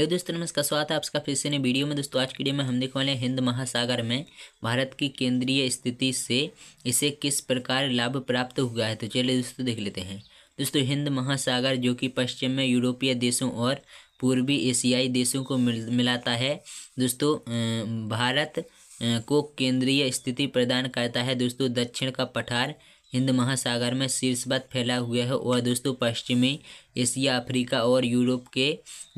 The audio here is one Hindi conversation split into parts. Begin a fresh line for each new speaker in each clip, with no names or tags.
हेलो दोस्तों नमस्कार स्वागत है आपका फिर से नए वीडियो में दोस्तों आज की वीडियो में हम देखने वाले हैं हिंद महासागर में भारत की केंद्रीय स्थिति से इसे किस प्रकार लाभ प्राप्त हुआ है तो चलिए दोस्तों देख लेते हैं दोस्तों हिंद महासागर जो कि पश्चिम में यूरोपीय देशों और पूर्वी एशियाई देशों को मिल मिलाता है दोस्तों भारत को केंद्रीय स्थिति प्रदान करता है दोस्तों दक्षिण का पठार हिंद महासागर में शीर्षवत फैला हुआ है और दोस्तों पश्चिमी एशिया अफ्रीका और यूरोप के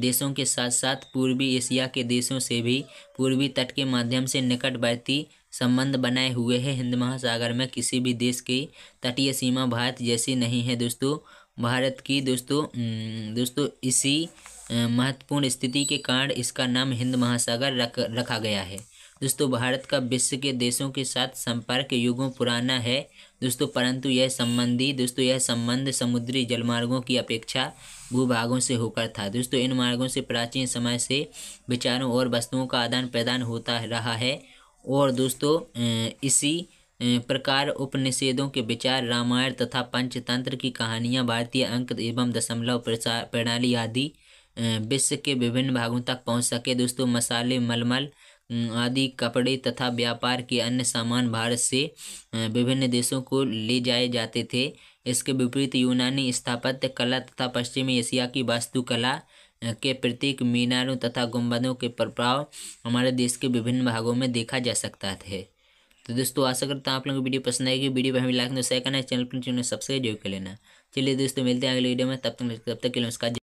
देशों के साथ साथ पूर्वी एशिया के देशों से भी पूर्वी तट के माध्यम से निकटवर्ती संबंध बनाए हुए हैं हिंद महासागर में किसी भी देश की तटीय सीमा भारत जैसी नहीं है दोस्तों भारत की दोस्तों दोस्तों इसी महत्वपूर्ण स्थिति के कारण इसका नाम हिंद महासागर रख रखा गया है दोस्तों भारत का विश्व के देशों के साथ संपर्क युगों पुराना है दोस्तों परंतु यह संबंधी दोस्तों यह संबंध समुद्री जलमार्गों की अपेक्षा भूभागों से होकर था दोस्तों इन मार्गों से प्राचीन समय से विचारों और वस्तुओं का आदान प्रदान होता रहा है और दोस्तों इसी प्रकार उपनिषेदों के विचार रामायण तथा पंचतंत्र की कहानियाँ भारतीय अंक एवं दशमलव प्रणाली आदि विश्व के विभिन्न भागों तक पहुँच सके दोस्तों मसाले मलमल हम्म, आदि कपड़े तथा व्यापार के अन्य सामान भारत से विभिन्न देशों को ले जाए जाते थे इसके विपरीत यूनानी स्थापत्य कला तथा पश्चिमी एशिया की वास्तुकला के प्रतीक मीनारों तथा गुंबदों के प्रभाव हमारे देश के विभिन्न भागों में देखा जा सकता है तो दोस्तों आशा करता हूँ आप लोगों को वीडियो पसंद आएगी वीडियो पर हमें लाइक दो शेयर करना चैनल पर चैनल तो सब्सक्राइब जरूर कर लेना चलिए दोस्तों मिलते हैं अगले वीडियो में तब तक तब तक के नमस्कार